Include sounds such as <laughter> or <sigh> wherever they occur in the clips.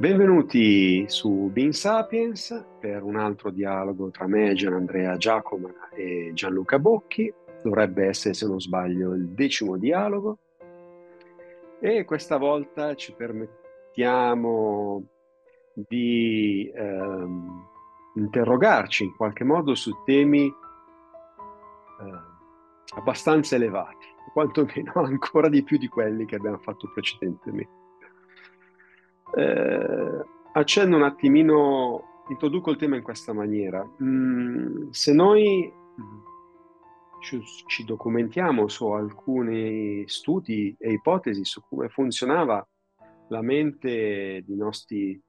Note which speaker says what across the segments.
Speaker 1: Benvenuti su Bean Sapiens per un altro dialogo tra me, Gian Andrea Giacoma e Gianluca Bocchi. Dovrebbe essere, se non sbaglio, il decimo dialogo. E questa volta ci permettiamo di ehm, interrogarci in qualche modo su temi eh, abbastanza elevati, quantomeno <laughs> ancora di più di quelli che abbiamo fatto precedentemente. Eh, accenno un attimino, introduco il tema in questa maniera. Mm, se noi ci, ci, documentiamo su alcuni studi e ipotesi su come funzionava la mente dei nostri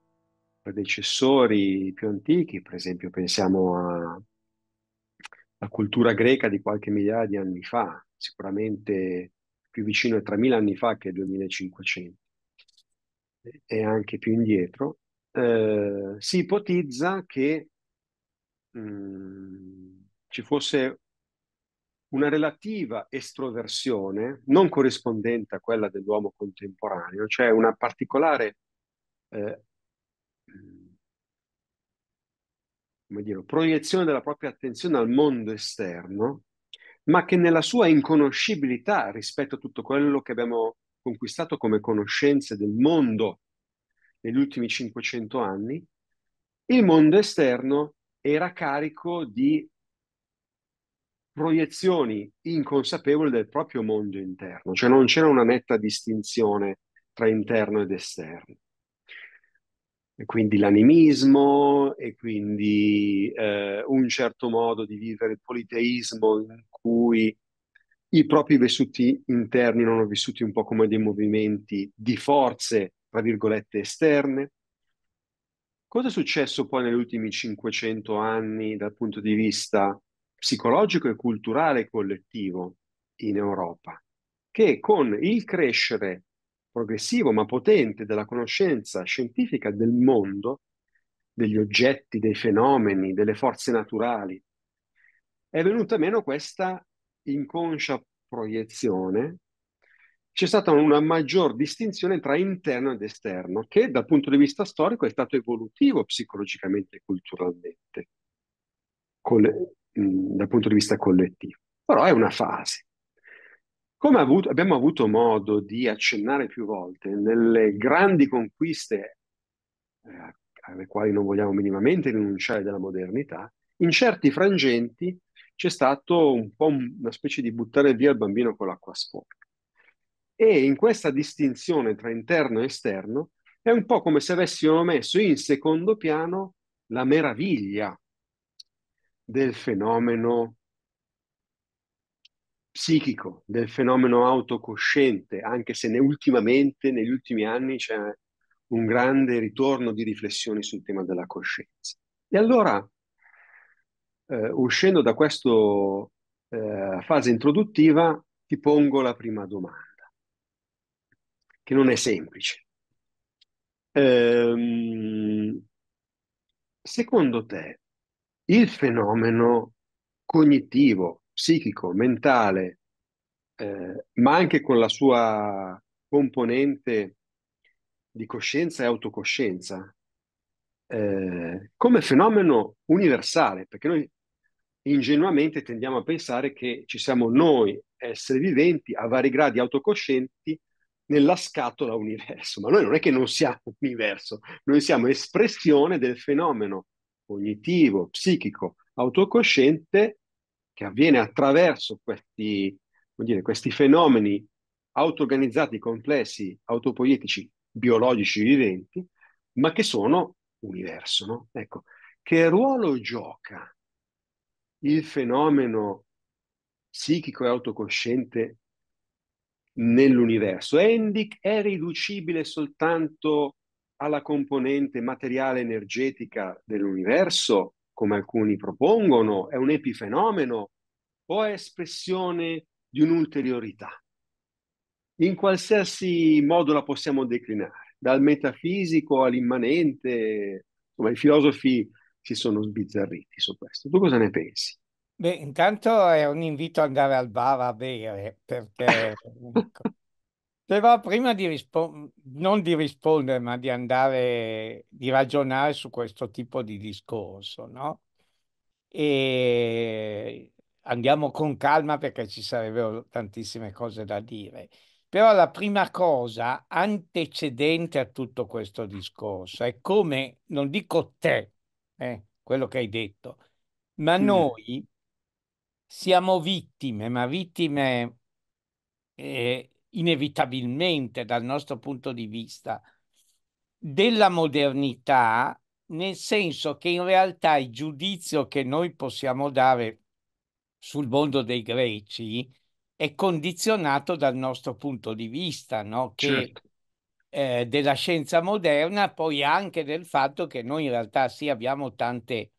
Speaker 1: predecessori più antichi, per esempio pensiamo alla cultura greca di qualche migliaia di anni fa, sicuramente più vicino ai 3.000 anni fa che ai 2.500 e anche più indietro, eh, si ipotizza che mh, mm, ci fosse una relativa estroversione non corrispondente a quella dell'uomo contemporaneo, cioè una particolare eh, mm, dire, proiezione della propria attenzione al mondo esterno, ma che nella sua inconoscibilità rispetto a tutto quello che abbiamo conquistato come conoscenze del mondo negli ultimi 500 anni, il mondo esterno era carico di proiezioni inconsapevoli del proprio mondo interno, cioè non c'era una netta distinzione tra interno ed esterno. E quindi l'animismo e quindi eh, un certo modo di vivere il politeismo in cui i propri vissuti interni non ho vissuti un po' come dei movimenti di forze, tra virgolette, esterne. Cosa è successo poi negli ultimi 500 anni dal punto di vista psicologico e culturale collettivo in Europa? Che con il crescere progressivo ma potente della conoscenza scientifica del mondo, degli oggetti, dei fenomeni, delle forze naturali, è venuta meno questa inconscia proiezione, c'è stata una maggior distinzione tra interno ed esterno, che dal punto di vista storico è stato evolutivo psicologicamente e culturalmente, le, mh, dal punto di vista collettivo. Però è una fase. Come avuto, abbiamo avuto modo di accennare più volte nelle grandi conquiste eh, alle quali non vogliamo minimamente rinunciare della modernità, in certi frangenti c'è stato un po' una specie di buttare via il bambino con l'acqua sporca. E in questa distinzione tra interno e esterno è un po' come se avessimo messo in secondo piano la meraviglia del fenomeno psichico, del fenomeno autocosciente, anche se ne ultimamente, negli ultimi anni, c'è un grande ritorno di riflessioni sul tema della coscienza. E allora eh, uscendo da questa eh, fase introduttiva, ti pongo la prima domanda, che non è semplice. Ehm, secondo te, il fenomeno cognitivo, psichico, mentale, eh, ma anche con la sua componente di coscienza e autocoscienza, eh, come fenomeno universale, perché noi ingenuamente tendiamo a pensare che ci siamo noi, esseri viventi, a vari gradi autocoscienti, nella scatola universo, ma noi non è che non siamo universo, noi siamo espressione del fenomeno cognitivo, psichico, autocosciente che avviene attraverso questi, dire, questi fenomeni auto-organizzati, complessi, autopoietici, biologici viventi, ma che sono universo. No? Ecco, che ruolo gioca il fenomeno psichico e autocosciente nell'universo. Endic è riducibile soltanto alla componente materiale energetica dell'universo, come alcuni propongono, è un epifenomeno o è espressione di un'ulteriorità. In qualsiasi modo la possiamo declinare, dal metafisico all'immanente, insomma i filosofi si sono sbizzarriti su questo. Tu cosa ne pensi?
Speaker 2: Beh, intanto è un invito ad andare al bar a bere, perché... <laughs> Ecco. Però prima di rispondere, non di rispondere, ma di andare, di ragionare su questo tipo di discorso, no? E andiamo con calma perché ci sarebbero tantissime cose da dire. Però la prima cosa antecedente a tutto questo discorso è come, non dico te, eh, quello che hai detto. Ma mm. noi siamo vittime, ma vittime eh, inevitabilmente dal nostro punto di vista della modernità, nel senso che in realtà il giudizio che noi possiamo dare sul mondo dei greci è condizionato dal nostro punto di vista, no? che certo eh, della scienza moderna, poi anche del fatto che noi in realtà sì abbiamo tante,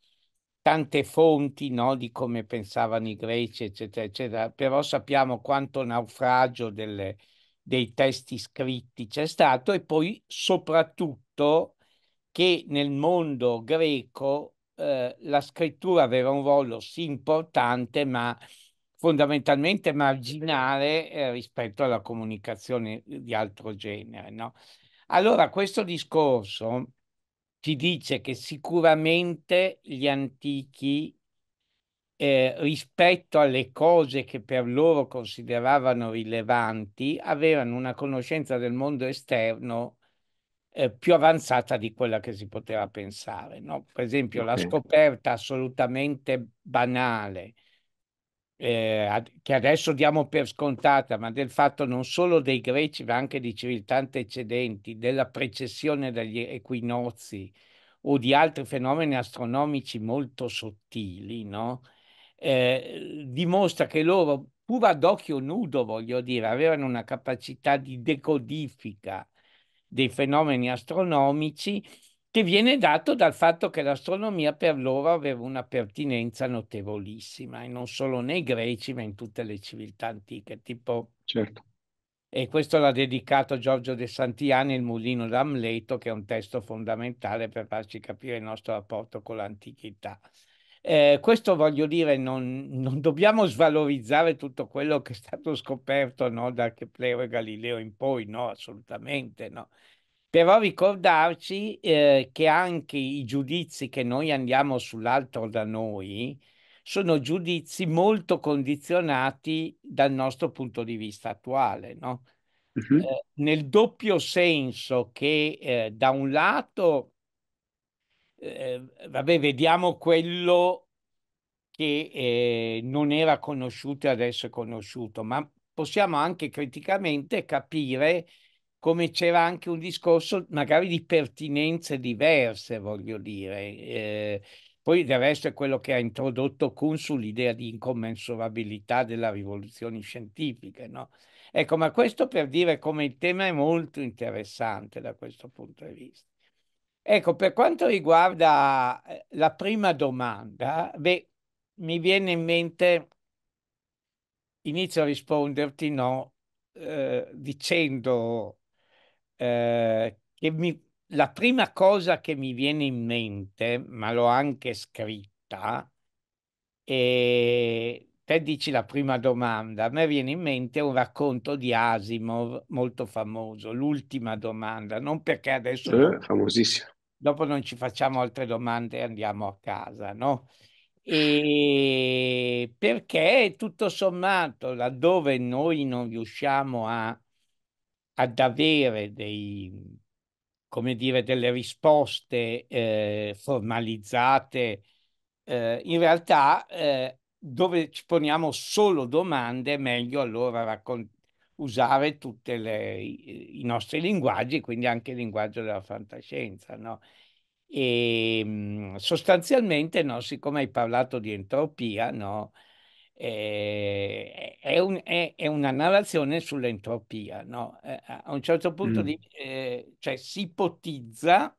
Speaker 2: tante fonti no, di come pensavano i greci, eccetera, eccetera, però sappiamo quanto naufragio delle, dei testi scritti c'è stato e poi soprattutto che nel mondo greco eh, la scrittura aveva un ruolo sì importante, ma fondamentalmente marginale eh, rispetto alla comunicazione eh, di altro genere. No? Allora, questo discorso ci dice che sicuramente gli antichi eh, rispetto alle cose che per loro consideravano rilevanti, avevano una conoscenza del mondo esterno eh, più avanzata di quella che si poteva pensare. No? Per esempio, okay. la scoperta assolutamente banale eh, che adesso diamo per scontata, ma del fatto non solo dei greci, ma anche di civiltà antecedenti, della precessione degli equinozi o di altri fenomeni astronomici molto sottili, no? eh, dimostra che loro, pur ad occhio nudo, voglio dire, avevano una capacità di decodifica dei fenomeni astronomici che viene dato dal fatto che l'astronomia per loro aveva una pertinenza notevolissima, e non solo nei greci, ma in tutte le civiltà antiche, tipo... Certo. E questo l'ha dedicato Giorgio De Santiani, Il mulino d'Amleto, che è un testo fondamentale per farci capire il nostro rapporto con l'antichità. Eh, questo voglio dire, non, non, dobbiamo svalorizzare tutto quello che è stato scoperto no, da Keplero e Galileo in poi, no, assolutamente no. Però ricordarci eh, che anche i giudizi che noi andiamo sull'altro da noi sono giudizi molto condizionati dal nostro punto di vista attuale, no? Uh-huh. Eh, nel doppio senso che eh, da un lato, eh, vabbè, vediamo quello che eh, non era conosciuto e adesso è conosciuto, ma possiamo anche criticamente capire come c'era anche un discorso magari di pertinenze diverse, voglio dire. Eh, poi del resto è quello che ha introdotto Kuhn sull'idea di incommensurabilità della rivoluzione scientifica. No? Ecco, ma questo per dire come il tema è molto interessante da questo punto di vista. Ecco, per quanto riguarda eh, la prima domanda, beh, mi viene in mente, inizio a risponderti no, eh, dicendo eh, che mi, la prima cosa che mi viene in mente, ma l'ho anche scritta, e te dici la prima domanda, a me viene in mente un racconto di Asimov molto famoso, l'ultima domanda, non perché adesso... Eh, famosissimo. Dopo non ci facciamo altre domande e andiamo a casa, no? E perché tutto sommato, laddove noi non riusciamo a ad avere dei, come dire, delle risposte eh, formalizzate, eh, in realtà eh, dove ci poniamo solo domande meglio allora raccont- usare tutti i, nostri linguaggi, quindi anche il linguaggio della fantascienza. No? E, ehm, sostanzialmente, no, siccome hai parlato di entropia, no, eh, è, un, è, è, una narrazione sull'entropia. No? Eh, a un certo punto mm. di, eh, cioè, si ipotizza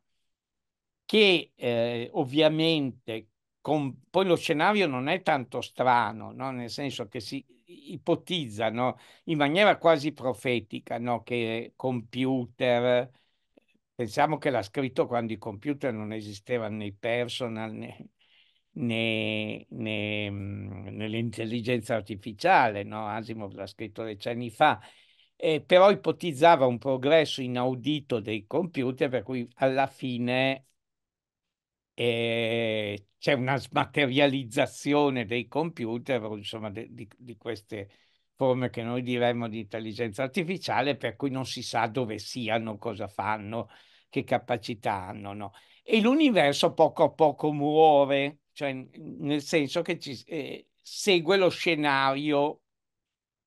Speaker 2: che eh, ovviamente con, poi lo scenario non è tanto strano, no? nel senso che si ipotizzano in maniera quasi profetica no? che computer, pensiamo che l'ha scritto quando i computer non esistevano nei personal, né, né, né mm, nell'intelligenza artificiale, no? Asimov l'ha scritto decenni fa, eh, però ipotizzava un progresso inaudito dei computer per cui alla fine eh, c'è una smaterializzazione dei computer, insomma, de, di, di queste forme che noi diremmo di intelligenza artificiale, per cui non si sa dove siano, cosa fanno, che capacità hanno. No? E l'universo poco a poco muore cioè nel senso che ci, eh, segue lo scenario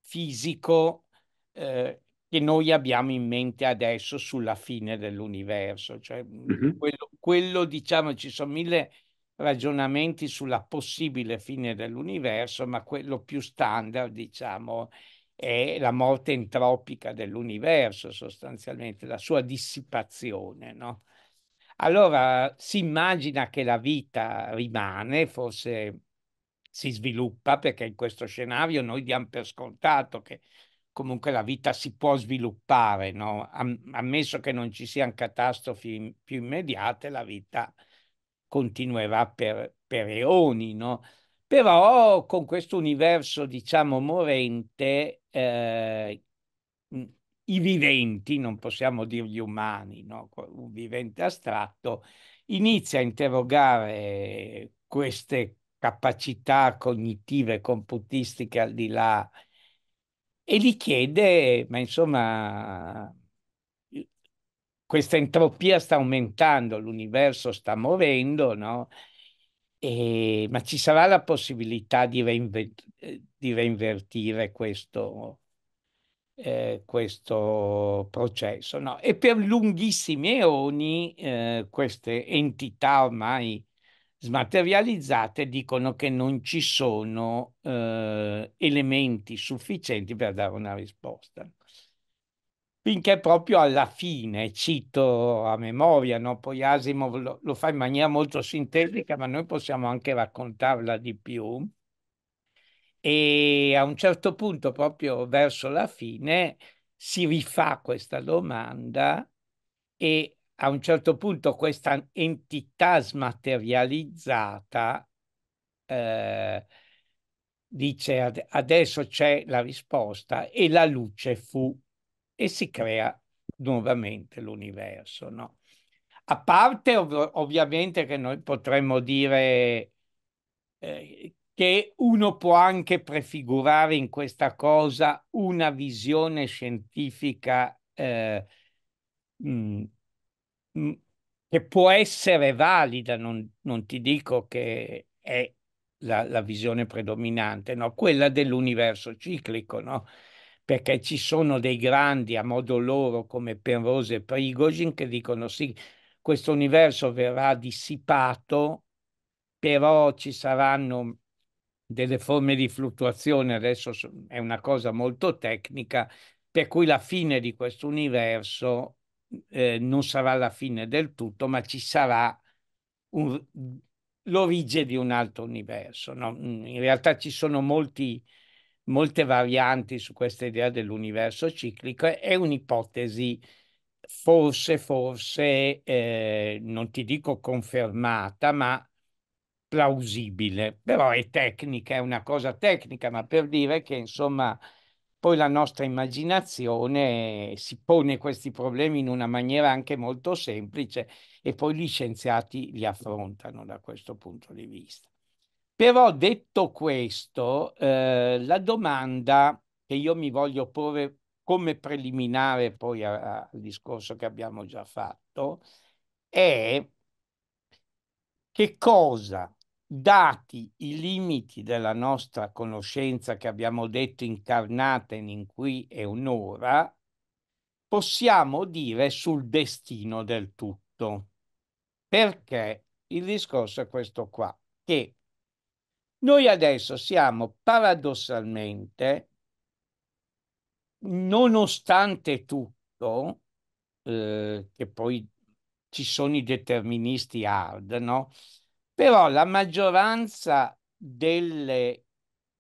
Speaker 2: fisico eh, che noi abbiamo in mente adesso sulla fine dell'universo, cioè mm-hmm. quello, quello diciamo ci sono mille ragionamenti sulla possibile fine dell'universo, ma quello più standard diciamo è la morte entropica dell'universo sostanzialmente, la sua dissipazione, no? Allora si immagina che la vita rimane, forse si sviluppa, perché in questo scenario noi diamo per scontato che comunque la vita si può sviluppare, no? ammesso che non ci siano catastrofi più immediate, la vita continuerà per, per eoni, no? però con questo universo, diciamo, morente, eh, i viventi, non possiamo dirgli umani, no? un vivente astratto, inizia a interrogare queste capacità cognitive computistiche al di là e gli chiede, ma insomma, questa entropia sta aumentando, l'universo sta muovendo, no? E, ma ci sarà la possibilità di, reinver eh, di reinvertire questo, eh, questo processo. No? E per lunghissimi eoni eh, queste entità ormai smaterializzate dicono che non ci sono eh, elementi sufficienti per dare una risposta. Finché proprio alla fine, cito a memoria, no? poi Asimov lo, lo fa in maniera molto sintetica, ma noi possiamo anche raccontarla di più e a un certo punto, proprio verso la fine, si rifà questa domanda e a un certo punto questa entità smaterializzata eh, dice ad adesso c'è la risposta e la luce fu e si crea nuovamente l'universo. No? A parte ov ovviamente che noi potremmo dire eh, che uno può anche prefigurare in questa cosa una visione scientifica eh, mh, mm, mh, mm, che può essere valida, non, non, ti dico che è la, la visione predominante, no? quella dell'universo ciclico, no? perché ci sono dei grandi a modo loro come Penrose e Prigogine che dicono sì, questo universo verrà dissipato, però ci saranno delle forme di fluttuazione, adesso è una cosa molto tecnica, per cui la fine di questo universo eh, non sarà la fine del tutto, ma ci sarà un, l'origine di un altro universo. No? Mm, in realtà ci sono molti, molte varianti su questa idea dell'universo ciclico, è un'ipotesi forse, forse, eh, non ti dico confermata, ma plausibile, però è tecnica, è una cosa tecnica, ma per dire che insomma poi la nostra immaginazione si pone questi problemi in una maniera anche molto semplice e poi gli scienziati li affrontano da questo punto di vista. Però detto questo, eh, la domanda che io mi voglio porre come preliminare poi a, a, al discorso che abbiamo già fatto è che cosa dati i limiti della nostra conoscenza che abbiamo detto incarnata in qui e un'ora, possiamo dire sul destino del tutto. Perché il discorso è questo qua, che noi adesso siamo paradossalmente, nonostante tutto, eh, che poi ci sono i deterministi hard, no? Però la maggioranza delle,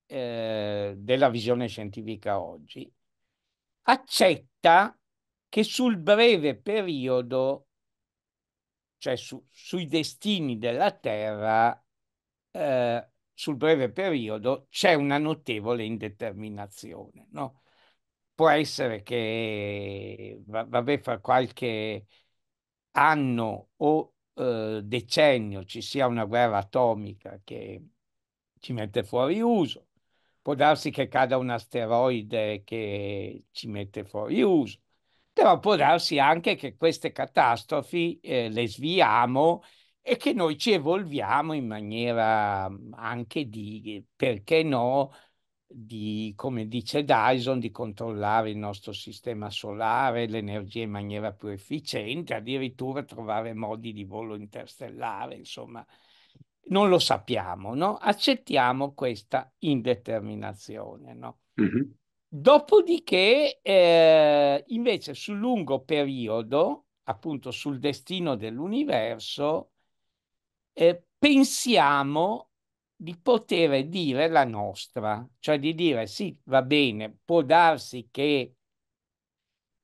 Speaker 2: eh, della visione scientifica oggi accetta che sul breve periodo, cioè su, sui destini della Terra, eh, sul breve periodo c'è una notevole indeterminazione. No? Può essere che, vabbè, fra qualche anno o eh, decennio ci sia una guerra atomica che ci mette fuori uso, può darsi che cada un asteroide che ci mette fuori uso, però può darsi anche che queste catastrofi eh, le sviamo e che noi ci evolviamo in maniera mm, anche di, perché no, di, come dice Dyson, di controllare il nostro sistema solare, l'energia in maniera più efficiente, addirittura trovare modi di volo interstellare, insomma, non lo sappiamo, no? Accettiamo questa indeterminazione, no? Mm-hmm. Dopodiché, eh, invece, sul lungo periodo, appunto sul destino dell'universo, eh, pensiamo di poter dire la nostra, cioè di dire sì, va bene, può darsi che,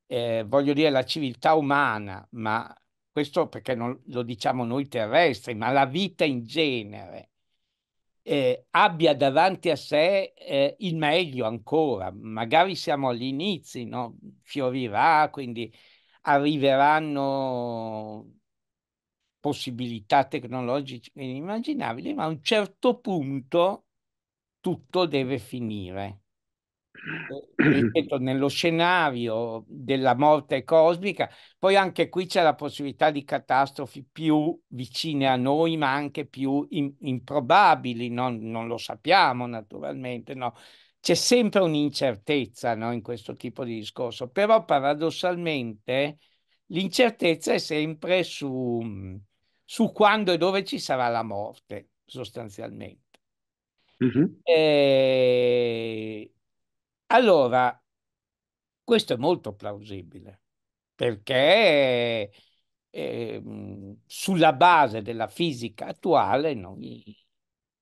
Speaker 2: eh, voglio dire, la civiltà umana, ma questo perché non lo diciamo noi terrestri, ma la vita in genere, eh, abbia davanti a sé eh, il meglio ancora. Magari siamo all'inizio, no? fiorirà, quindi arriveranno possibilità tecnologiche inimmaginabili, ma a un certo punto tutto deve finire. <clears throat> Ripeto, nello scenario della morte cosmica, poi anche qui c'è la possibilità di catastrofi più vicine a noi, ma anche più in, improbabili, non, non, lo sappiamo naturalmente, no? C'è sempre un'incertezza no, in questo tipo di discorso, però paradossalmente l'incertezza è sempre su, mhmm, su quando e dove ci sarà la morte, sostanzialmente. Uh-huh. Mm-hmm. Eh, e... Allora, questo è molto plausibile, perché eh, sulla base della fisica attuale noi,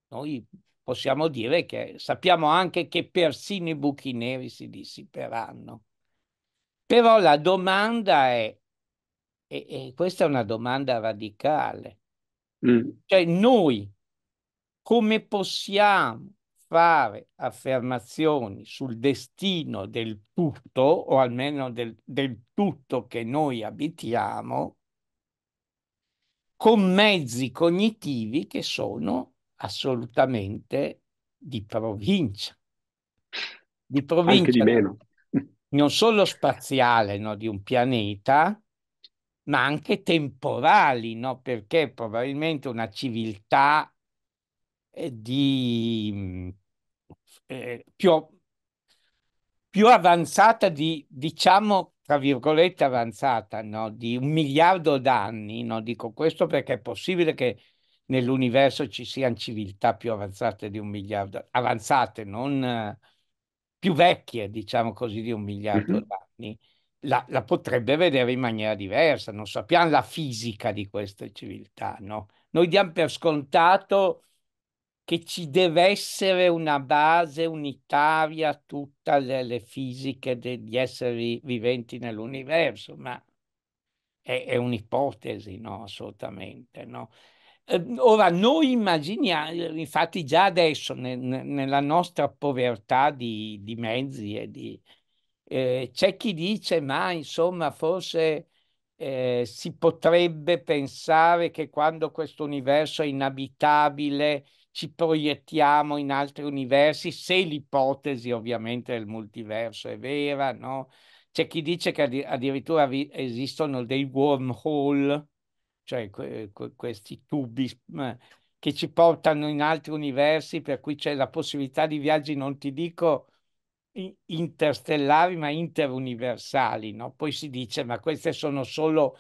Speaker 2: noi possiamo dire che sappiamo anche che persino i buchi neri si dissiperanno. Però la domanda è e, e questa è una domanda radicale. Mm. Cioè noi come possiamo fare affermazioni sul destino del tutto, o almeno del, del tutto che noi abitiamo, con mezzi cognitivi che sono assolutamente di provincia. Di provincia. Di non solo spaziale no, di un pianeta, ma anche temporali, no? perché probabilmente una civiltà eh, di, mm, eh, più, più, avanzata di, diciamo, tra virgolette avanzata, no? di un miliardo d'anni, no? dico questo perché è possibile che nell'universo ci siano civiltà più avanzate di un miliardo, avanzate, non eh, più vecchie, diciamo così, di un miliardo mm-hmm. d'anni la, la, potrebbe vedere in maniera diversa, non sappiamo la fisica di questa civiltà, no? Noi diamo per scontato che ci deve essere una base unitaria a tutte le, le fisiche degli esseri viventi nell'universo, ma è, è un'ipotesi, no? Assolutamente, no? Ehm, ora, noi immaginiamo, infatti già adesso ne, ne, nella nostra povertà di, di mezzi e di, eh, c'è chi dice, ma insomma, forse eh, si potrebbe pensare che quando questo universo è inabitabile ci proiettiamo in altri universi, se l'ipotesi ovviamente del multiverso è vera, no? C'è chi dice che addirittura vi- esistono dei wormhole, cioè que- que- questi tubi che ci portano in altri universi, per cui c'è la possibilità di viaggi, non ti dico interstellari ma interuniversali, no? Poi si dice ma queste sono solo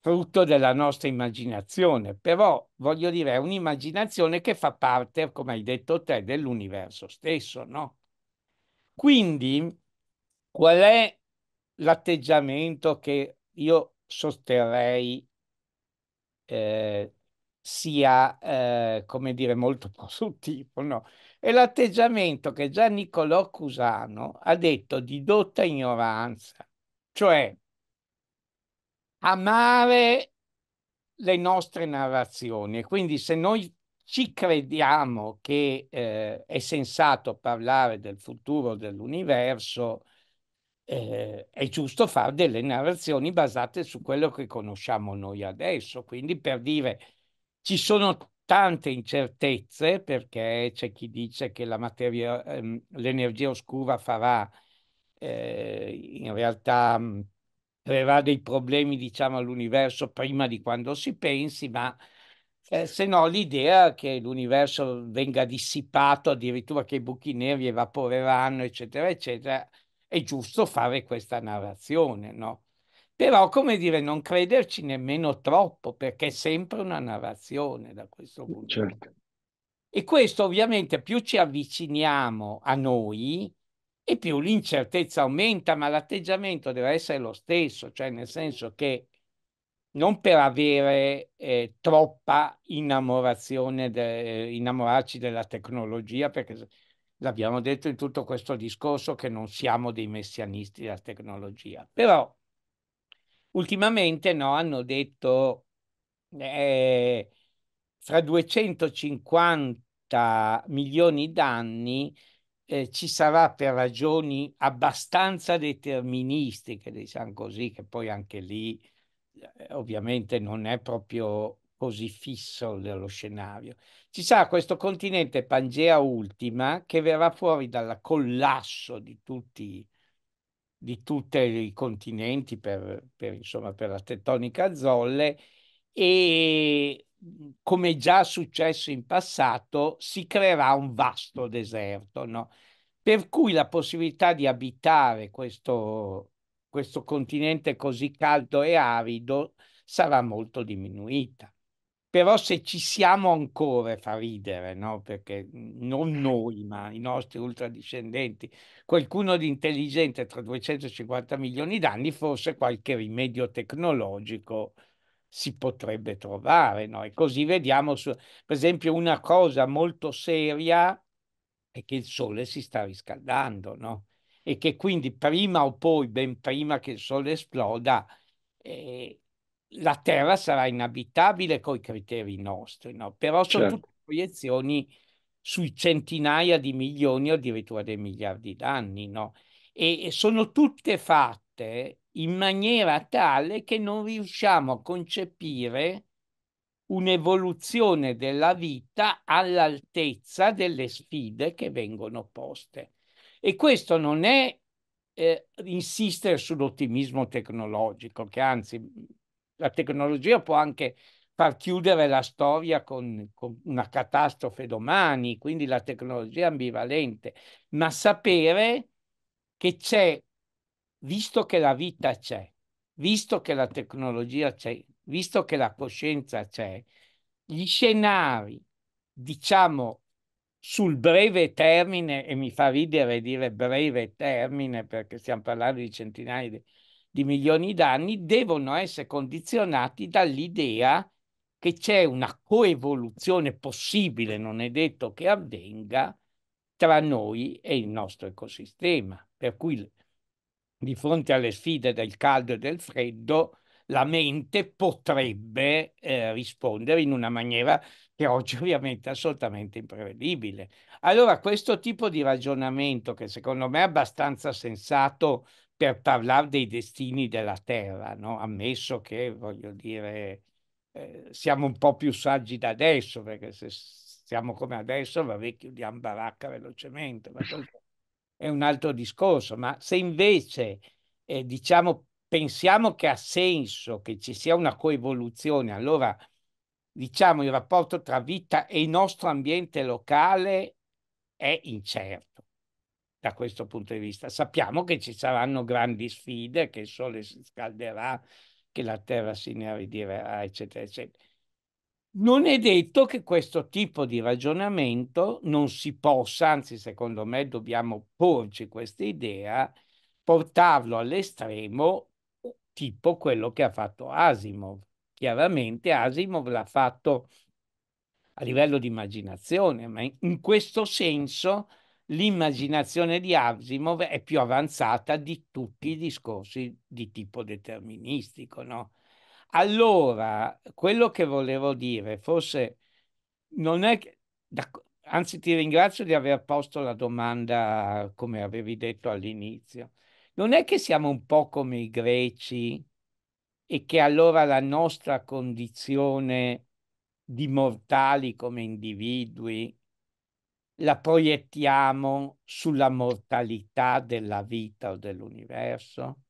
Speaker 2: frutto della nostra immaginazione, però voglio dire è un'immaginazione che fa parte, come hai detto te, dell'universo stesso, no? Quindi qual è l'atteggiamento che io sosterrei eh, sia, eh, come dire, molto <laughs> positivo? no? è l'atteggiamento che già Niccolò Cusano ha detto di dotta ignoranza, cioè amare le nostre narrazioni. quindi se noi ci crediamo che eh, è sensato parlare del futuro dell'universo, eh, è giusto fare delle narrazioni basate su quello che conosciamo noi adesso. Quindi per dire ci sono tante incertezze perché c'è chi dice che materia, ehm, l'energia oscura farà eh, in realtà mm, creerà dei problemi diciamo all'universo prima di quando si pensi ma eh, se no l'idea che l'universo venga dissipato addirittura che i buchi neri evaporeranno eccetera eccetera è giusto fare questa narrazione no? Però, come dire, non crederci nemmeno troppo, perché è sempre una narrazione da questo punto. Certo. E questo ovviamente più ci avviciniamo a noi e più l'incertezza aumenta, ma l'atteggiamento deve essere lo stesso, cioè nel senso che non per avere eh, troppa innamorazione, de, eh, innamorarci della tecnologia, perché l'abbiamo detto in tutto questo discorso che non siamo dei messianisti della tecnologia, però ultimamente no, hanno detto eh, fra 250 milioni d'anni eh, ci sarà per ragioni abbastanza deterministiche, diciamo così, che poi anche lì eh, ovviamente non è proprio così fisso dello scenario. Ci sarà questo continente Pangea ultima che verrà fuori dal collasso di tutti i di tutti i continenti per, per, insomma, per la tettonica zolle e come già successo in passato si creerà un vasto deserto, no? per cui la possibilità di abitare questo, questo continente così caldo e arido sarà molto diminuita però se ci siamo ancora fa ridere, no? perché non eh. noi, ma i nostri ultradiscendenti, qualcuno di intelligente tra 250 milioni d'anni, forse qualche rimedio tecnologico si potrebbe trovare. No? E così vediamo, su, per esempio, una cosa molto seria è che il Sole si sta riscaldando no? e che quindi prima o poi, ben prima che il Sole esploda, eh, la Terra sarà inabitabile con i criteri nostri, no? però sono certo. tutte proiezioni sui centinaia di milioni o addirittura dei miliardi d'anni, no? E, e sono tutte fatte in maniera tale che non riusciamo a concepire un'evoluzione della vita all'altezza delle sfide che vengono poste. E questo non è eh, insistere sull'ottimismo tecnologico, che anzi la tecnologia può anche far chiudere la storia con, con, una catastrofe domani, quindi la tecnologia è ambivalente, ma sapere che c'è, visto che la vita c'è, visto che la tecnologia c'è, visto che la coscienza c'è, gli scenari, diciamo, sul breve termine, e mi fa ridere dire breve termine perché stiamo parlando di centinaia di anni, di milioni d'anni devono essere condizionati dall'idea che c'è una coevoluzione possibile, non è detto che avvenga, tra noi e il nostro ecosistema. Per cui di fronte alle sfide del caldo e del freddo, la mente potrebbe eh, rispondere in una maniera che oggi ovviamente è assolutamente imprevedibile. Allora questo tipo di ragionamento, che secondo me è abbastanza sensato per parlare dei destini della Terra, no? ammesso che, voglio dire, eh, siamo un po' più saggi da adesso, perché se siamo come adesso, vabbè, chiudiamo baracca velocemente, ma è un altro discorso. Ma se invece, eh, diciamo, pensiamo che ha senso che ci sia una coevoluzione, allora diciamo il rapporto tra vita e il nostro ambiente locale è incerto da questo punto di vista. Sappiamo che ci saranno grandi sfide, che il sole si scalderà, che la terra si inaridirà, eccetera, eccetera. Non è detto che questo tipo di ragionamento non si possa, anzi secondo me dobbiamo porci questa idea, portarlo all'estremo tipo quello che ha fatto Asimov. Chiaramente Asimov l'ha fatto a livello di immaginazione, ma in questo senso l'immaginazione di Asimov è più avanzata di tutti i discorsi di tipo deterministico, no? Allora, quello che volevo dire, forse non è che, anzi ti ringrazio di aver posto la domanda come avevi detto all'inizio, non è che siamo un po' come i greci e che allora la nostra condizione di mortali come individui la proiettiamo sulla mortalità della vita o dell'universo?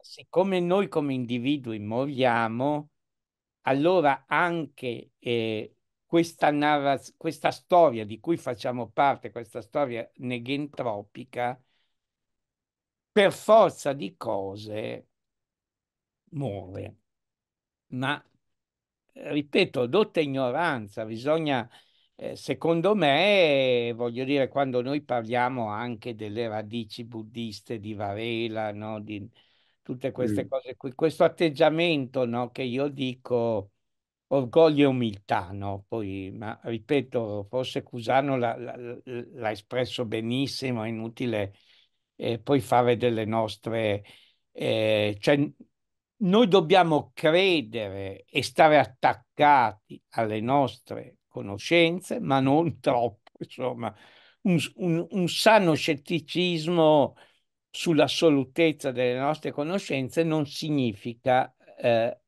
Speaker 2: Siccome noi come individui moriamo, allora anche eh, questa, narraz- questa storia di cui facciamo parte, questa storia neghentropica, per forza di cose muore. Ma ripeto, dotta ignoranza, bisogna eh, secondo me, eh, voglio dire, quando noi parliamo anche delle radici buddiste di Varela, no? di tutte queste mm. cose qui, questo atteggiamento no? che io dico orgoglio e umiltà, no? Poi, ma ripeto, forse Cusano l'ha, l'ha espresso benissimo, è inutile eh, poi fare delle nostre... Eh, cioè, noi dobbiamo credere e stare attaccati alle nostre conoscenze, ma non <laughs> troppo, insomma, un, un, un sano scetticismo sull'assolutezza delle nostre conoscenze non significa eh,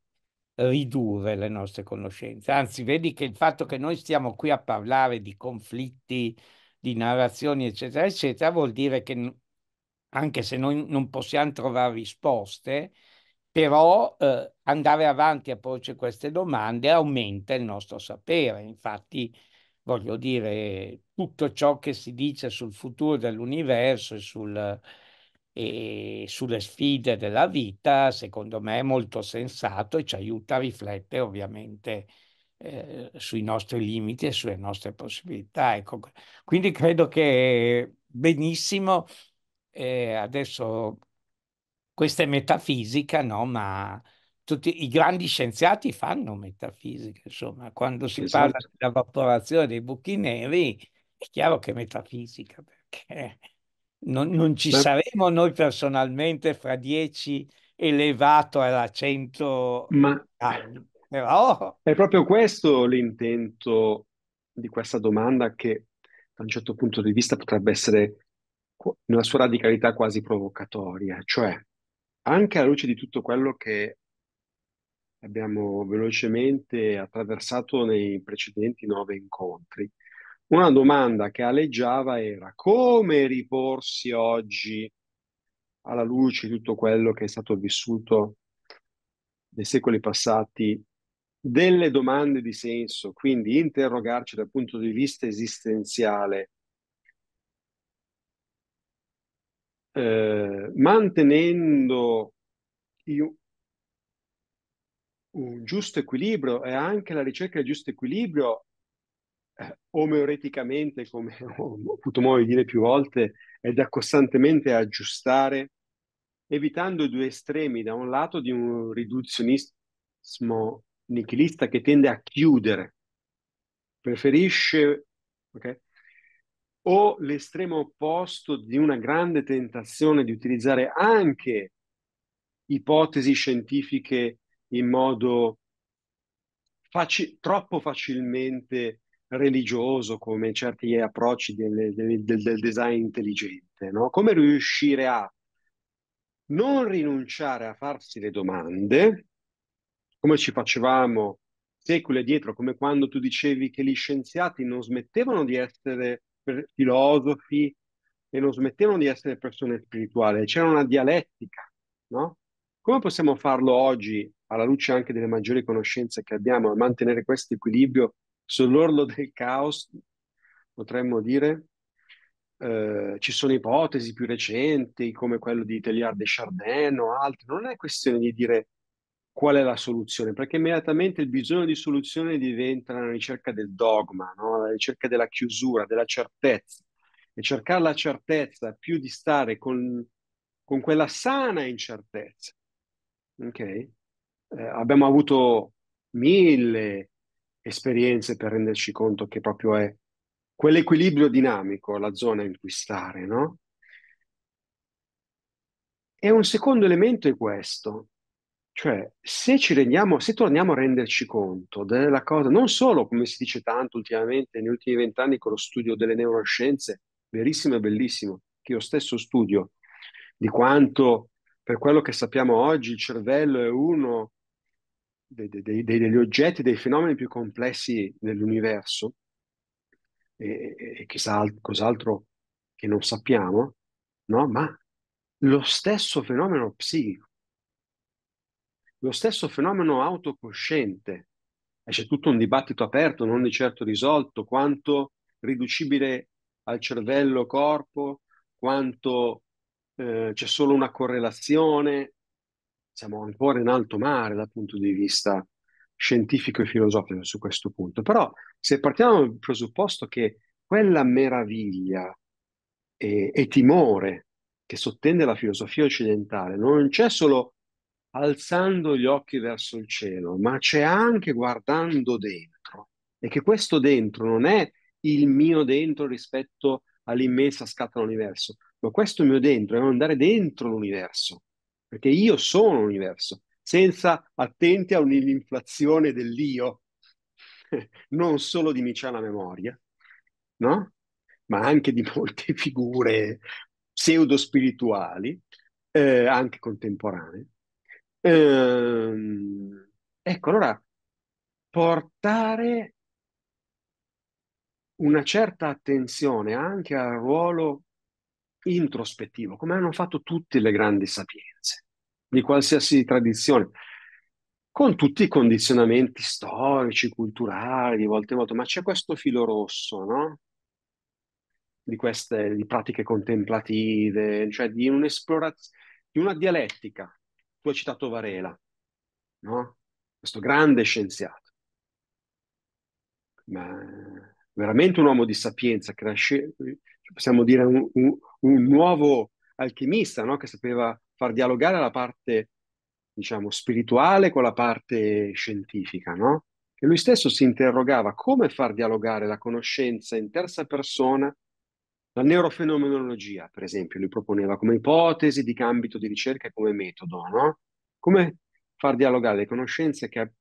Speaker 2: ridurre le nostre conoscenze. Anzi, vedi che il fatto che noi stiamo qui a parlare di conflitti, di narrazioni, eccetera, eccetera, vuol dire che anche se noi non possiamo trovare risposte, però eh, andare avanti a porci queste domande aumenta il nostro sapere. Infatti, voglio dire, tutto ciò che si dice sul futuro dell'universo e, sul, e sulle sfide della vita, secondo me è molto sensato e ci aiuta a riflettere ovviamente eh, sui nostri limiti e sulle nostre possibilità. Ecco. Quindi credo che benissimo, eh, adesso questa è metafisica, no? Ma tutti i grandi scienziati fanno metafisica, insomma, quando si esatto. parla dell'evaporazione dei buchi neri è chiaro che è metafisica, perché
Speaker 1: non, non ci Beh. saremo
Speaker 2: noi personalmente fra dieci elevato alla 100 Ma... anni. Però...
Speaker 1: È proprio questo l'intento di questa domanda che da un certo punto di vista potrebbe essere nella sua radicalità quasi provocatoria, cioè anche alla luce di tutto quello che abbiamo velocemente attraversato nei precedenti nove incontri, una domanda che aleggiava era come riporsi oggi alla luce di tutto quello che è stato vissuto nei secoli passati delle domande di senso, quindi interrogarci dal punto di vista esistenziale Eh, mantenendo un giusto equilibrio e anche la ricerca del giusto equilibrio eh, omeoreticamente, come <laughs> ho avuto modo di dire più volte, è da costantemente aggiustare, evitando i due estremi, da un lato di un riduzionismo nichilista che tende a chiudere, preferisce okay, o l'estremo opposto di una grande tentazione di utilizzare anche ipotesi scientifiche in modo faci- troppo facilmente religioso come certi approcci del, del, del design intelligente, no? come riuscire a non rinunciare a farsi le domande, come ci facevamo secoli dietro, come quando tu dicevi che gli scienziati non smettevano di essere filosofi e non smettevano di essere persone spirituali, c'era una dialettica, no? Come possiamo farlo oggi, alla luce anche delle maggiori conoscenze che abbiamo, a mantenere questo equilibrio sull'orlo del caos, potremmo dire? Eh, ci sono ipotesi più recenti come quello di Teilhard de Chardin o altri, non è questione di dire qual è la soluzione? Perché immediatamente il bisogno di soluzione diventa la ricerca del dogma, no? la ricerca della chiusura, della certezza. E cercare la certezza più di stare con, con quella sana incertezza. Okay? Eh, abbiamo avuto mille esperienze per renderci conto che proprio è quell'equilibrio dinamico la zona in cui stare, no? E un secondo elemento è questo, cioè, se ci rendiamo, se torniamo a renderci conto della cosa, non solo come si dice tanto ultimamente, negli ultimi vent'anni con lo studio delle neuroscienze, verissimo e bellissimo, che io stesso studio, di quanto per quello che sappiamo oggi il cervello è uno dei, dei, dei, degli oggetti, dei fenomeni più complessi dell'universo, e, e chissà cos'altro che non sappiamo, no? ma lo stesso fenomeno psichico lo stesso fenomeno autocosciente. E c'è tutto un dibattito aperto, non di certo risolto, quanto riducibile al cervello-corpo, quanto eh, c'è solo una correlazione. Siamo ancora in alto mare dal punto di vista scientifico e filosofico su questo punto. Però se partiamo dal presupposto che quella meraviglia e, eh, e timore che sottende la filosofia occidentale non c'è solo alzando gli occhi verso il cielo, ma c'è anche guardando dentro. E che questo dentro non è il mio dentro rispetto all'immensa scatola universo, ma questo mio dentro è andare dentro l'universo, perché io sono l'universo, senza attenti a un'inflazione dell'io, <laughs> non solo di Miciana Memoria, no? ma anche di molte figure pseudo-spirituali, eh, anche contemporanee. Ehm, ecco, allora, portare una certa attenzione anche al ruolo introspettivo, come hanno fatto tutte le grandi sapienze di qualsiasi tradizione, con tutti i condizionamenti storici, culturali, di volta in volta, ma c'è questo filo rosso, no? Di queste di pratiche contemplative, cioè di un'esplorazione, di una dialettica tu hai citato Varela, no? questo grande scienziato, ma veramente un uomo di sapienza, nasce, possiamo dire un, un, un nuovo alchimista no? che sapeva far dialogare la parte diciamo, spirituale con la parte scientifica, no? E lui stesso si interrogava come far dialogare la conoscenza in terza persona la neurofenomenologia, per esempio, lui proponeva come ipotesi di ambito di ricerca e come metodo, no? Come far dialogare le conoscenze che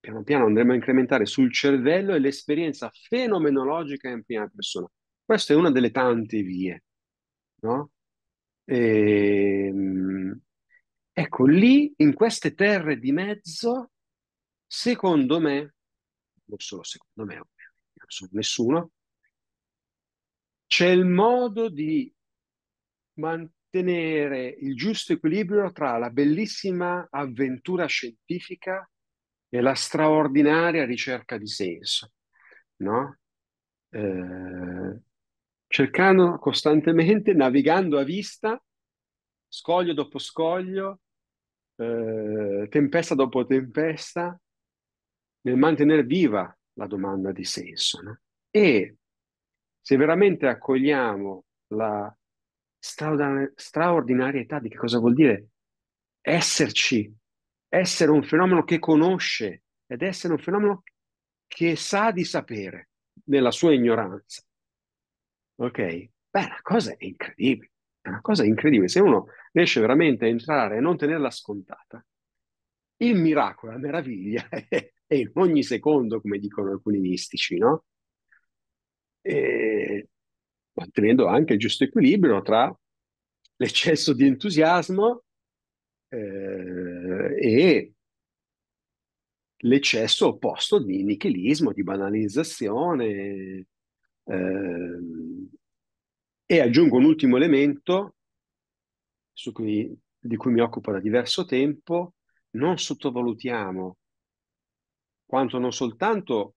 Speaker 1: piano piano andremo a incrementare sul cervello e l'esperienza fenomenologica in prima persona. Questa è una delle tante vie, no? E, ehm, ecco, lì, in queste terre di mezzo, secondo me, non solo secondo me, non sono nessuno, c'è il modo di mantenere il giusto equilibrio tra la bellissima avventura scientifica e la straordinaria ricerca di senso, no? Eh, cercando costantemente, navigando a vista, scoglio dopo scoglio, eh, tempesta dopo tempesta, nel mantenere viva la domanda di senso. No? E se veramente accogliamo la straordinarietà di che cosa vuol dire esserci, essere un fenomeno che conosce ed essere un fenomeno che sa di sapere nella sua ignoranza. Ok? Beh, è una cosa incredibile, è una cosa incredibile. Se uno riesce veramente a entrare e non tenerla scontata, il miracolo, la meraviglia <laughs> è in ogni secondo, come dicono alcuni mistici, no? e mantenendo anche il giusto equilibrio tra l'eccesso di entusiasmo eh, e l'eccesso opposto di nichilismo, di banalizzazione. Eh, e aggiungo un ultimo elemento cui, di cui mi occupo da diverso tempo, non sottovalutiamo quanto non soltanto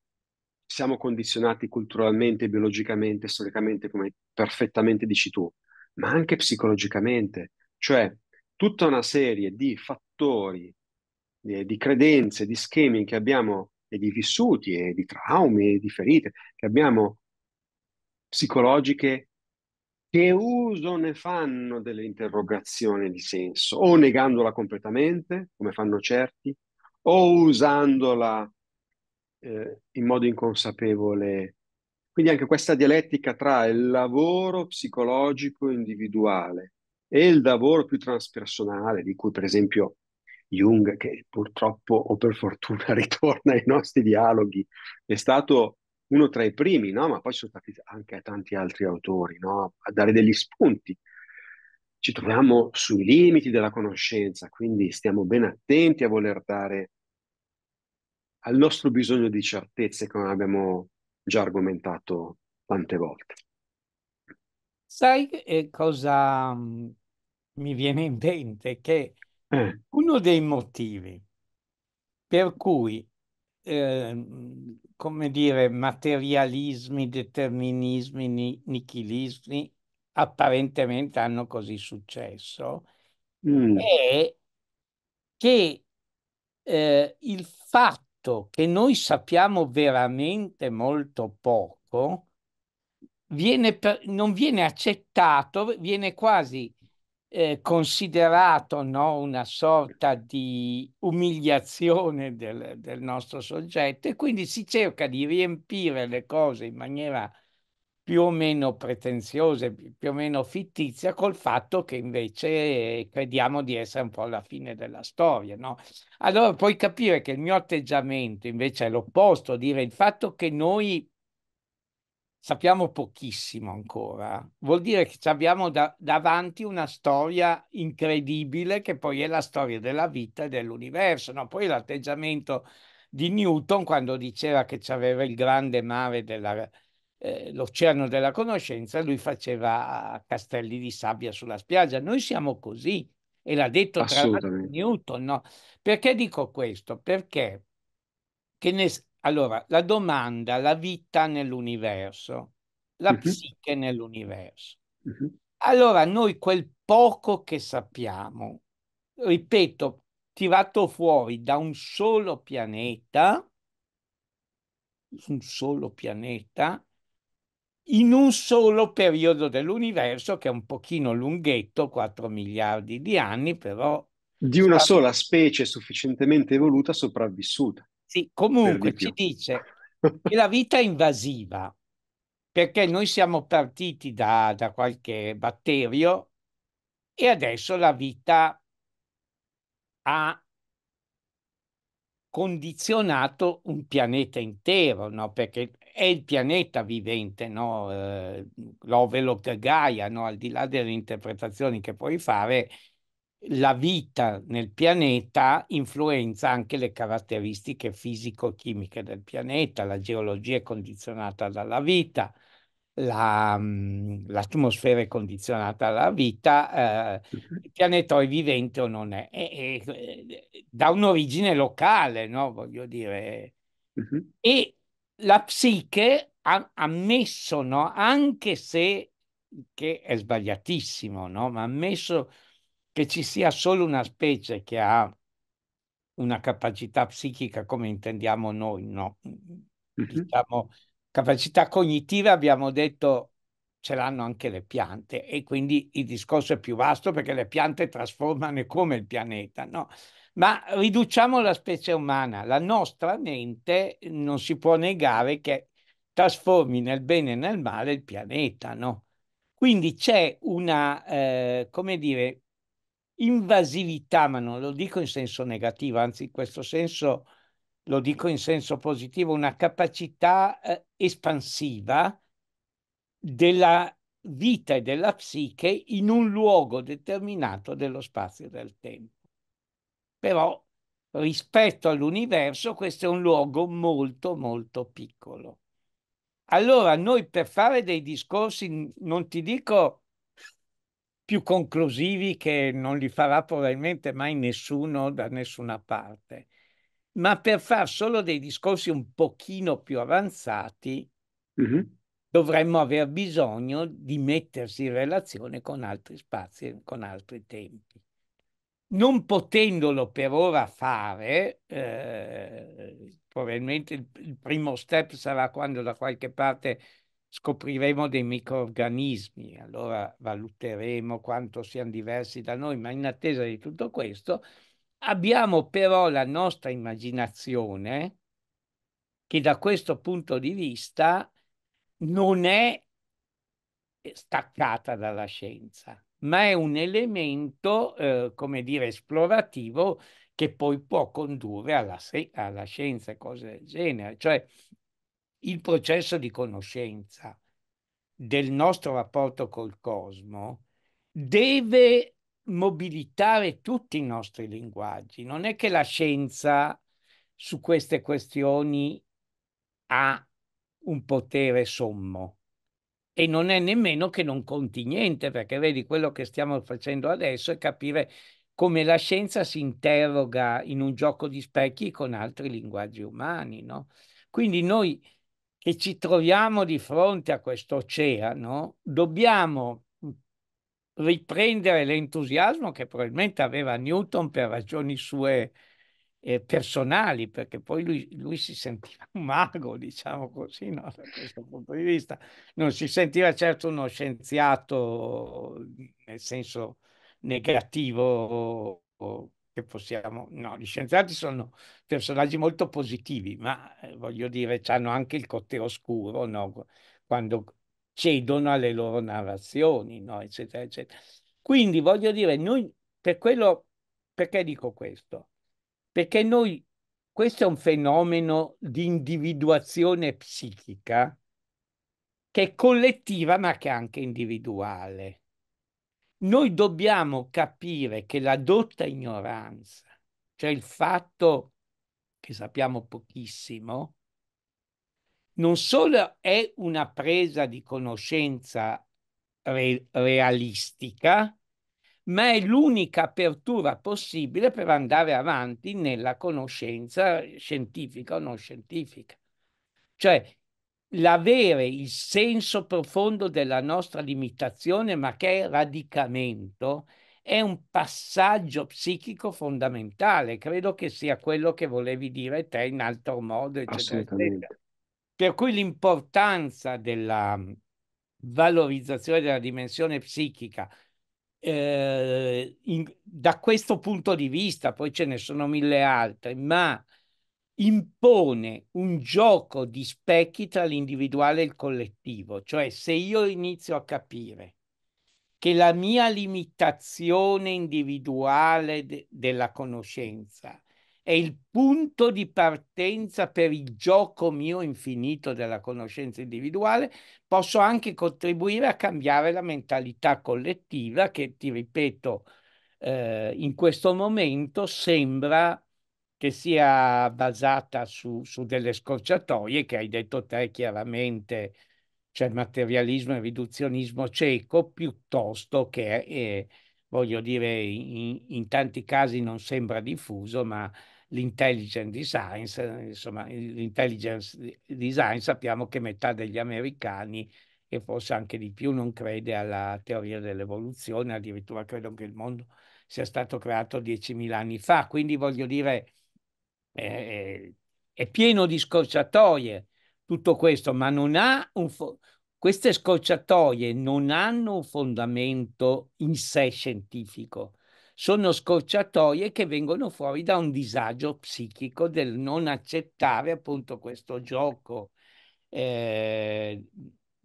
Speaker 1: siamo condizionati culturalmente, biologicamente, storicamente, come perfettamente dici tu, ma anche psicologicamente, cioè tutta una serie di fattori, di, eh, di credenze, di schemi che abbiamo e di vissuti e di traumi e di ferite che abbiamo psicologiche che uso ne fanno delle interrogazioni di senso, o negandola completamente, come fanno certi, o usandola eh, in modo inconsapevole. Quindi anche questa dialettica tra il lavoro psicologico individuale e il lavoro più transpersonale, di cui per esempio Jung, che purtroppo o per fortuna <laughs> ritorna ai nostri dialoghi, è stato uno tra i primi, no? ma poi ci sono stati anche tanti altri autori no? a dare degli spunti. Ci troviamo sui limiti della conoscenza, quindi stiamo ben attenti a voler dare al nostro bisogno di certezze, come abbiamo già argomentato tante volte.
Speaker 2: Sai eh, cosa mm, mi viene in mente? Che eh. uno dei motivi per cui, eh, come dire, materialismi, determinismi, nichilismi apparentemente hanno così successo mm. è che eh, il fatto fatto che noi sappiamo veramente molto poco viene per, non viene accettato, viene quasi eh, considerato no, una sorta di umiliazione del, del nostro soggetto e quindi si cerca di riempire le cose in maniera più o meno pretenziosa, più o meno fittizia, col fatto che invece eh, crediamo di essere un po' alla fine della storia, no? Allora puoi capire che il mio atteggiamento invece è l'opposto, dire il fatto che noi sappiamo pochissimo ancora, vuol dire che abbiamo da, davanti una storia incredibile che poi è la storia della vita e dell'universo, no? Poi l'atteggiamento di Newton quando diceva che c'aveva il grande mare della eh, l'oceano della conoscenza, lui faceva castelli di sabbia sulla spiaggia. Noi siamo così e l'ha detto tra Newton. No? Perché dico questo? Perché ne... allora, la domanda, la vita nell'universo, la uh-huh. psiche nell'universo. Uh-huh. Allora noi quel poco che sappiamo, ripeto, tirato fuori da un solo pianeta, un solo pianeta, in un solo periodo dell'universo che è un pochino lunghetto, 4 miliardi di anni, però...
Speaker 1: Di una sarà... sola specie sufficientemente evoluta sopravvissuta.
Speaker 2: Sì, comunque di ci dice <laughs> che la vita è invasiva, perché noi siamo partiti da, da qualche batterio e adesso la vita ha condizionato un pianeta intero, no? perché è il pianeta vivente, no? eh, l'Ovelot Gaia, no? al di là delle interpretazioni che puoi fare, la vita nel pianeta influenza anche le caratteristiche fisico-chimiche del pianeta, la geologia è condizionata dalla vita, la, mm, l'atmosfera è condizionata alla vita, eh, il pianeta è vivente o non è, è, è, è da un'origine locale, no? voglio dire. Uh-huh. E la psiche ha, ammesso, no? anche se che è sbagliatissimo, no? ma ammesso che ci sia solo una specie che ha una capacità psichica come intendiamo noi, no? diciamo, capacità cognitiva abbiamo detto ce l'hanno anche le piante e quindi il discorso è più vasto perché le piante trasformano come il pianeta, no? Ma riduciamo la specie umana, la nostra mente non si può negare che trasformi nel bene e nel male il pianeta, no? Quindi c'è una, eh, come dire, invasività, ma non lo dico in senso negativo, anzi in questo senso lo dico in senso positivo, una capacità eh, espansiva della vita e della psiche in un luogo determinato dello spazio e del tempo però rispetto all'universo questo è un luogo molto molto piccolo. Allora noi per fare dei discorsi, non ti dico più conclusivi che non li farà probabilmente mai nessuno da nessuna parte, ma per far solo dei discorsi un pochino più avanzati mm-hmm. dovremmo aver bisogno di mettersi in relazione con altri spazi con altri tempi non potendolo per ora fare, eh, probabilmente il, il, primo step sarà quando da qualche parte scopriremo dei microorganismi, allora valuteremo quanto siano diversi da noi, ma in attesa di tutto questo abbiamo però la nostra immaginazione che da questo punto di vista non è staccata dalla scienza ma è un elemento, eh, come dire, esplorativo che poi può condurre alla, alla scienza e cose del genere. Cioè il processo di conoscenza del nostro rapporto col cosmo deve mobilitare tutti i nostri linguaggi. Non è che la scienza su queste questioni ha un potere sommo e non è nemmeno che non conti niente, perché vedi quello che stiamo facendo adesso è capire come la scienza si interroga in un gioco di specchi con altri linguaggi umani, no? Quindi noi che ci troviamo di fronte a questo oceano, dobbiamo riprendere l'entusiasmo che probabilmente aveva Newton per ragioni sue eh, personali, perché poi lui, lui, si sentiva un <laughs> mago, diciamo così, no? da questo punto di vista. Non si sentiva certo uno scienziato nel senso negativo che possiamo... No, gli scienziati sono personaggi molto positivi, ma eh, voglio dire, hanno anche il cote oscuro, no? quando cedono alle loro narrazioni, no? eccetera, eccetera. Quindi voglio dire, noi per quello, perché dico questo? perché noi, questo è un fenomeno di individuazione psichica che è collettiva ma che è anche individuale. Noi dobbiamo capire che la dotta ignoranza, cioè il fatto che sappiamo pochissimo, non solo è una presa di conoscenza re realistica, ma è l'unica apertura possibile per andare avanti nella conoscenza scientifica o non scientifica. Cioè, l'avere il senso profondo della nostra limitazione, ma che è radicamento, è un passaggio psichico fondamentale. Credo che sia quello che volevi dire te in altro modo, eccetera, eccetera. Per cui l'importanza della valorizzazione della dimensione psichica eh, in, da questo punto di vista, poi ce ne sono mille altre, ma impone un gioco di specchi tra l'individuale e il collettivo, cioè se io inizio a capire che la mia limitazione individuale de della conoscenza è il punto di partenza per il gioco mio infinito della conoscenza individuale, posso anche contribuire a cambiare la mentalità collettiva che, ti ripeto, eh, in questo momento sembra che sia basata su, su delle scorciatoie che hai detto te chiaramente, cioè materialismo e riduzionismo cieco, piuttosto che, eh, voglio dire, in, in tanti casi non sembra diffuso, ma l'intelligence design, insomma, l'intelligence design sappiamo che metà degli americani e forse anche di più non crede alla teoria dell'evoluzione, addirittura credo che il mondo sia stato creato 10.000 anni fa, quindi voglio dire eh, eh, è pieno di scorciatoie tutto questo, ma non ha un queste scorciatoie non hanno un fondamento in sé scientifico sono scorciatoie che vengono fuori da un disagio psichico del non accettare appunto questo gioco eh,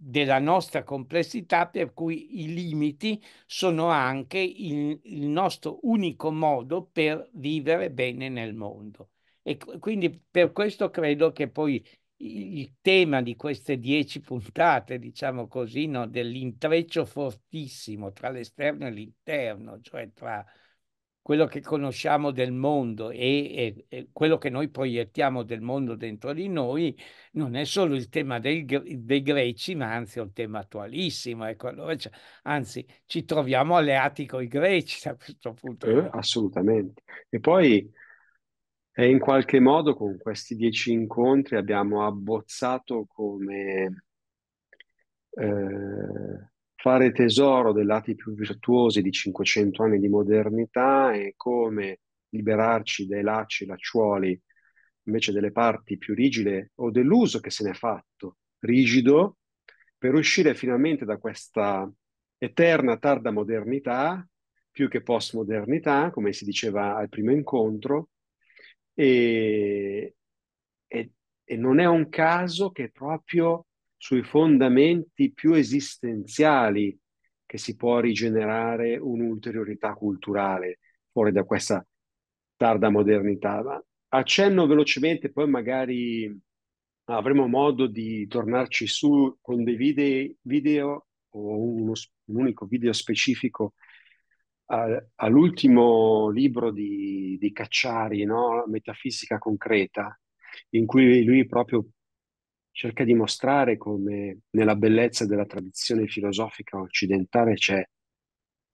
Speaker 2: della nostra complessità, per cui i limiti sono anche il, il nostro unico modo per vivere bene nel mondo. E quindi per questo credo che poi il tema di queste dieci puntate, diciamo così, no, dell'intreccio fortissimo tra l'esterno e l'interno, cioè tra quello che conosciamo del mondo e, e, e, quello che noi proiettiamo del mondo dentro di noi, non è solo il tema del, dei greci, ma anzi è un tema attualissimo. Ecco, allora, anzi, ci troviamo alleati con i greci <laughs> da questo punto eh, di vista.
Speaker 1: Assolutamente. E poi e in qualche modo con questi dieci incontri abbiamo abbozzato come eh, fare tesoro dei lati più virtuosi di 500 anni di modernità e come liberarci dei lacci, lacciuoli, invece delle parti più rigide o dell'uso che se ne è fatto, rigido, per uscire finalmente da questa eterna tarda modernità, più che postmodernità, come si diceva al primo incontro, e, e, e non è un caso che proprio sui fondamenti più esistenziali che si può rigenerare un'ulteriorità culturale fuori da questa tarda modernità. Ma accenno velocemente, poi magari avremo modo di tornarci su con dei video, video o uno, un unico video specifico all'ultimo libro di, di Cacciari, no? Metafisica concreta, in cui lui proprio cerca di mostrare come nella bellezza della tradizione filosofica occidentale c'è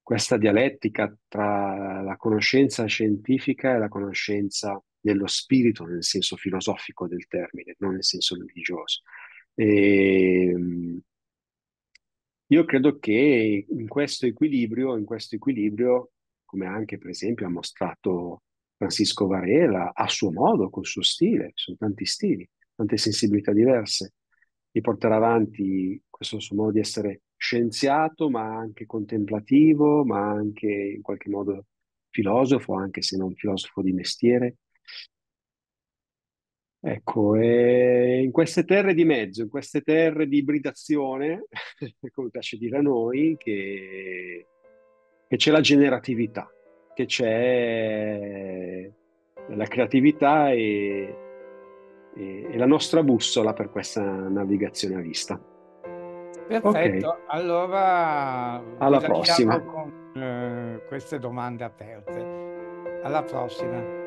Speaker 1: questa dialettica tra la conoscenza scientifica e la conoscenza dello spirito nel senso filosofico del termine, non nel senso religioso. E, ehm, io credo che in questo equilibrio, in questo equilibrio, come anche per esempio ha mostrato Francisco Varela, a suo modo, col suo stile, ci sono tanti stili, tante sensibilità diverse, di portare avanti questo suo modo di essere scienziato, ma anche contemplativo, ma anche in qualche modo filosofo, anche se non filosofo di mestiere, Ecco, e eh, in queste terre di mezzo, in queste terre di ibridazione, <laughs> come piace dire a noi, che, che c'è la generatività, che c'è eh, la creatività e, e, e, la nostra bussola per questa navigazione a vista.
Speaker 2: Perfetto, okay. allora alla prossima. Con eh, queste domande aperte. Alla prossima.